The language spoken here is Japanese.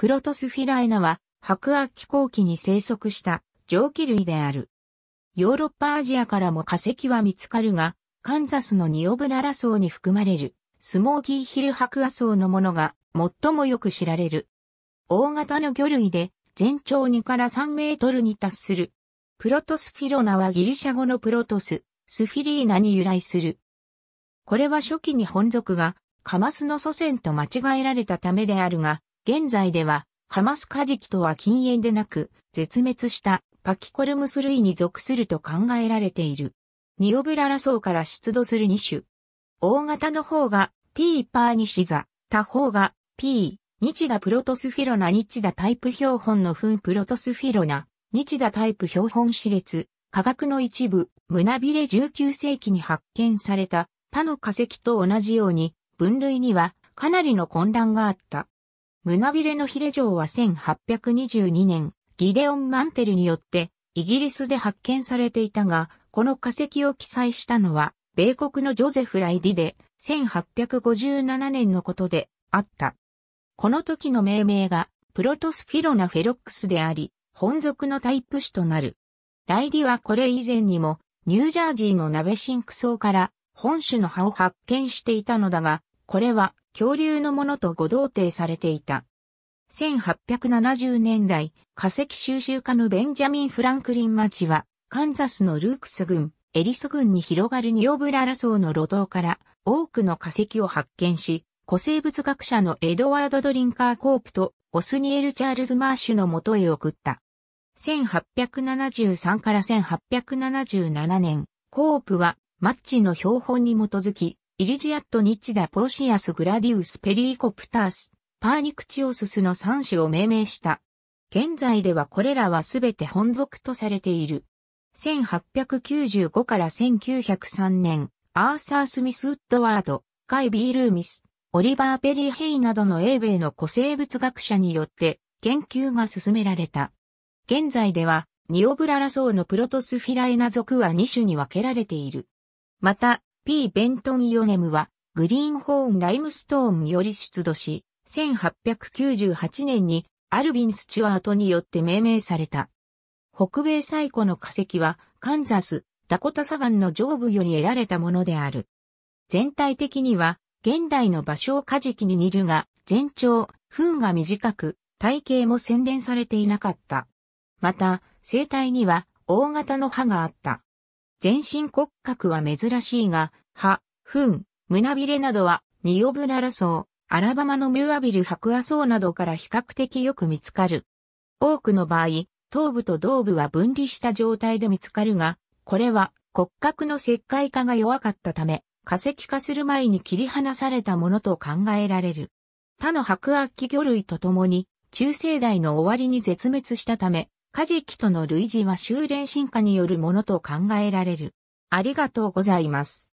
プロトスフィラエナは白亜紀後期に生息した蒸気類である。ヨーロッパアジアからも化石は見つかるが、カンザスのニオブララ層に含まれるスモーギーヒル白亜層のものが最もよく知られる。大型の魚類で全長2から3メートルに達する。プロトスフィロナはギリシャ語のプロトス、スフィリーナに由来する。これは初期に本族がカマスの祖先と間違えられたためであるが、現在では、カマスカジキとは禁煙でなく、絶滅したパキコルムス類に属すると考えられている。ニオブララ層から出土する2種。大型の方がピーパーニシザ、他方が P、日ダプロトスフィロナ日ダタイプ標本の糞プロトスフィロナ、日ダタイプ標本熾列、科学の一部、胸びれ19世紀に発見された他の化石と同じように、分類にはかなりの混乱があった。胸びれのヒレ城は1822年、ギデオン・マンテルによってイギリスで発見されていたが、この化石を記載したのは、米国のジョゼフ・ライディで、1857年のことであった。この時の命名が、プロトスフィロナ・フェロックスであり、本属のタイプ種となる。ライディはこれ以前にも、ニュージャージーの鍋シンク層から、本種の葉を発見していたのだが、これは恐竜のものと誤同定されていた。1870年代、化石収集家のベンジャミン・フランクリン町は、カンザスのルークス郡、エリス郡に広がるニオブララ層の路頭から多くの化石を発見し、古生物学者のエドワード・ドリンカー・コープとオスニエル・チャールズ・マーシュの元へ送った。1873から1877年、コープはマッチの標本に基づき、イリジアット・ニチダ・ポーシアス・グラディウス・ペリーコプタース、パーニクチオススの3種を命名した。現在ではこれらはすべて本属とされている。1895から1903年、アーサー・スミス・ウッドワード、カイ・ビー・ルーミス、オリバー・ペリー・ヘイなどの英米の古生物学者によって研究が進められた。現在では、ニオブララ層のプロトスフィラエナ属は2種に分けられている。また、P. ベントン・ヨネムは、グリーンホーン・ライムストーンより出土し、1898年にアルビン・スチュアートによって命名された。北米最古の化石は、カンザス、ダコタ砂岩の上部より得られたものである。全体的には、現代の芭蕉カジキに似るが、全長、風が短く、体型も洗練されていなかった。また、生体には、大型の歯があった。全身骨格は珍しいが、歯、糞、胸びれなどは、ニオブララソウ、アラバマのミュアビル白亜層などから比較的よく見つかる。多くの場合、頭部と胴部は分離した状態で見つかるが、これは骨格の石灰化が弱かったため、化石化する前に切り離されたものと考えられる。他の白亜紀魚類とともに、中生代の終わりに絶滅したため、カジキとの類似は修練進化によるものと考えられる。ありがとうございます。